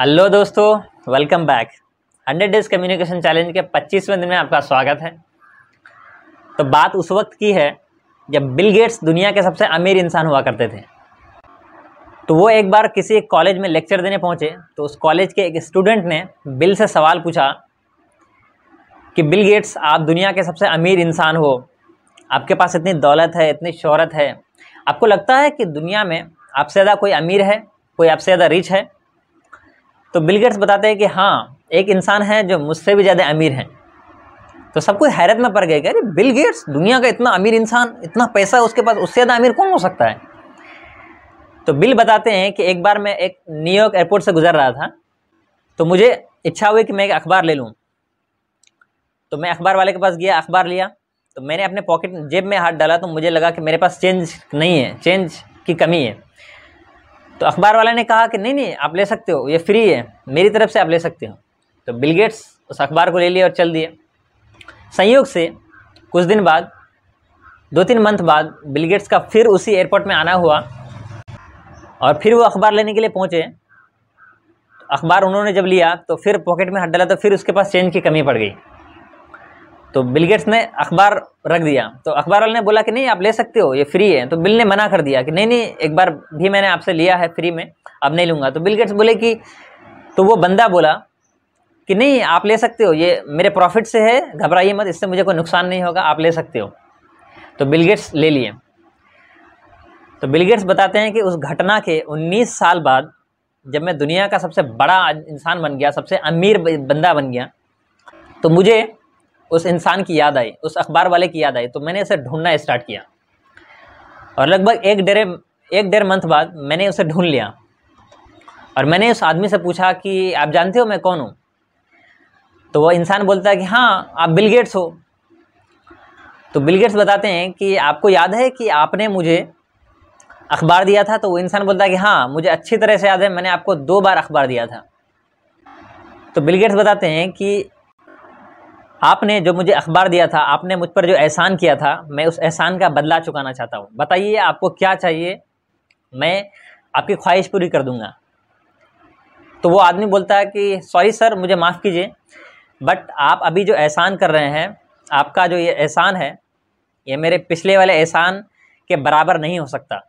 hello दोस्तों welcome back 100 days communication challenge के 25वें दिन में आपका स्वागत है तो बात उस वक्त की है जब बिल गेट्स दुनिया के सबसे अमीर इंसान हुआ करते थे तो वो एक बार किसी एक कॉलेज में लेक्चर देने पहुँचे तो उस कॉलेज के एक स्टूडेंट ने बिल से सवाल पूछा कि बिल गेट्स आप दुनिया के सबसे अमीर इंसान हो आपके पास इतनी दौलत है इतनी शहरत है आपको लगता है कि दुनिया में आपसे ज़्यादा कोई अमीर है कोई आपसे ज़्यादा रिच है तो बिल गेट्स बताते हैं कि हाँ एक इंसान है जो मुझसे भी ज़्यादा अमीर हैं तो सब कोई हैरत में पड़ गए कि अरे बिल गेट्स दुनिया का इतना अमीर इंसान इतना पैसा उसके पास उससे ज़्यादा अमीर कौन हो सकता है तो बिल बताते हैं कि एक बार मैं एक न्यूयॉर्क एयरपोर्ट से गुजर रहा था तो मुझे इच्छा हुई कि मैं एक अखबार ले लूँ तो मैं अखबार वाले के पास गया अखबार लिया तो मैंने अपने पॉकेट जेब में हाथ डाला तो मुझे लगा कि मेरे पास चेंज नहीं है चेंज की कमी है तो अखबार वाले ने कहा कि नहीं नहीं आप ले सकते हो ये फ्री है मेरी तरफ से आप ले सकते हो तो बिलगेट्स उस अखबार को ले लिए और चल दिए संयोग से कुछ दिन बाद दो तीन मंथ बाद बिलगेट्स का फिर उसी एयरपोर्ट में आना हुआ और फिर वो अखबार लेने के लिए पहुँचे तो अखबार उन्होंने जब लिया तो फिर पॉकेट में हट डाला तो फिर उसके पास चेंज की कमी पड़ गई तो बिलगेट्स ने अखबार रख दिया तो अखबार वाले ने बोला कि नहीं आप ले सकते हो ये फ्री है तो बिल ने मना कर दिया कि नहीं नहीं एक बार भी मैंने आपसे लिया है फ्री में अब नहीं लूँगा तो बिलगेट्स बोले कि तो वो बंदा बोला कि नहीं आप ले सकते हो ये मेरे प्रॉफिट से है घबराइए मत इससे मुझे कोई नुकसान नहीं होगा आप ले सकते हो तो बिलगेट्स ले लिए तो बिलगेट्स बताते हैं कि उस घटना के उन्नीस साल बाद जब मैं दुनिया का सबसे बड़ा इंसान बन गया सबसे अमीर बंदा बन गया तो मुझे उस इंसान की याद आई उस अखबार वाले की याद आई तो मैंने उसे ढूंढना स्टार्ट किया और लगभग एक डेढ़ एक डेढ़ मंथ बाद मैंने उसे ढूंढ लिया और मैंने उस आदमी से पूछा कि आप जानते हो मैं कौन हूँ तो वह इंसान बोलता है कि हाँ आप बिल गेट्स हो तो बिल गेट्स बताते हैं कि आपको याद है कि आपने मुझे अखबार दिया था तो वो इंसान बोलता है कि हाँ मुझे अच्छी तरह से याद है मैंने आपको दो बार अखबार दिया था तो बिल गेट्स बताते हैं कि आपने जो मुझे अखबार दिया था आपने मुझ पर जो एहसान किया था मैं उस एहसान का बदला चुकाना चाहता हूँ बताइए आपको क्या चाहिए मैं आपकी ख्वाहिश पूरी कर दूँगा तो वो आदमी बोलता है कि सॉरी सर मुझे माफ़ कीजिए बट आप अभी जो एहसान कर रहे हैं आपका जो ये एहसान है ये मेरे पिछले वाले एहसान के बराबर नहीं हो सकता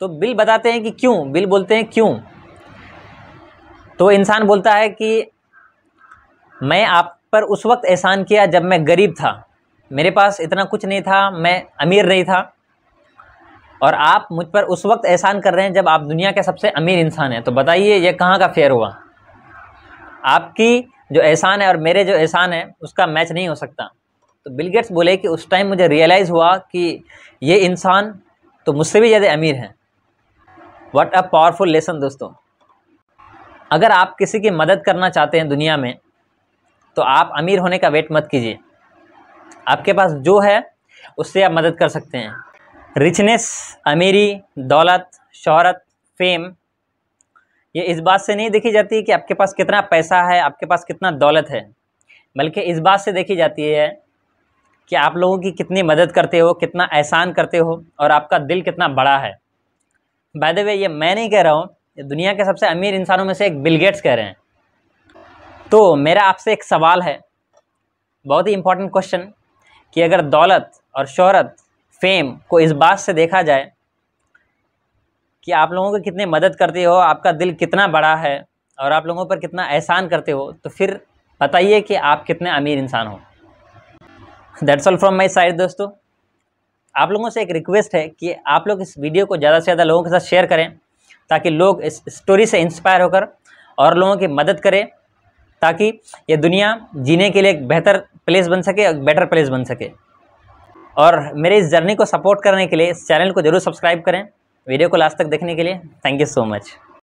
तो बिल बताते हैं कि क्यों बिल बोलते हैं क्यों तो इंसान बोलता है कि मैं आप पर उस वक्त एहसान किया जब मैं गरीब था मेरे पास इतना कुछ नहीं था मैं अमीर नहीं था और आप मुझ पर उस वक्त एहसान कर रहे हैं जब आप दुनिया के सबसे अमीर इंसान हैं तो बताइए यह कहाँ का फेयर हुआ आपकी जो एहसान है और मेरे जो एहसान है उसका मैच नहीं हो सकता तो बिल गेट्स बोले कि उस टाइम मुझे रियलाइज़ हुआ कि ये इंसान तो मुझसे भी ज़्यादा अमीर है वट अ पावरफुल लेसन दोस्तों अगर आप किसी की मदद करना चाहते हैं दुनिया में तो आप अमीर होने का वेट मत कीजिए आपके पास जो है उससे आप मदद कर सकते हैं रिचनेस अमीरी दौलत शहरत फेम ये इस बात से नहीं देखी जाती कि आपके पास कितना पैसा है आपके पास कितना दौलत है बल्कि इस बात से देखी जाती है कि आप लोगों की कितनी मदद करते हो कितना एहसान करते हो और आपका दिल कितना बड़ा है बाय द वे ये मैं नहीं कह रहा हूँ दुनिया के सबसे अमीर इंसानों में से एक बिलगेट्स कह रहे हैं तो मेरा आपसे एक सवाल है बहुत ही इम्पोर्टेंट क्वेश्चन कि अगर दौलत और शहरत फेम को इस बात से देखा जाए कि आप लोगों को कितने मदद करते हो आपका दिल कितना बड़ा है और आप लोगों पर कितना एहसान करते हो तो फिर बताइए कि आप कितने अमीर इंसान हो that's all from my side दोस्तों आप लोगों से एक रिक्वेस्ट है कि आप लोग इस वीडियो को ज़्यादा से ज़्यादा लोगों के साथ शेयर करें ताकि लोग इस स्टोरी से इंस्पायर होकर और लोगों की मदद करें ताकि ये दुनिया जीने के लिए एक बेहतर प्लेस बन सके और बेटर प्लेस बन सके और मेरे इस जर्नी को सपोर्ट करने के लिए इस चैनल को ज़रूर सब्सक्राइब करें वीडियो को लास्ट तक देखने के लिए थैंक यू सो मच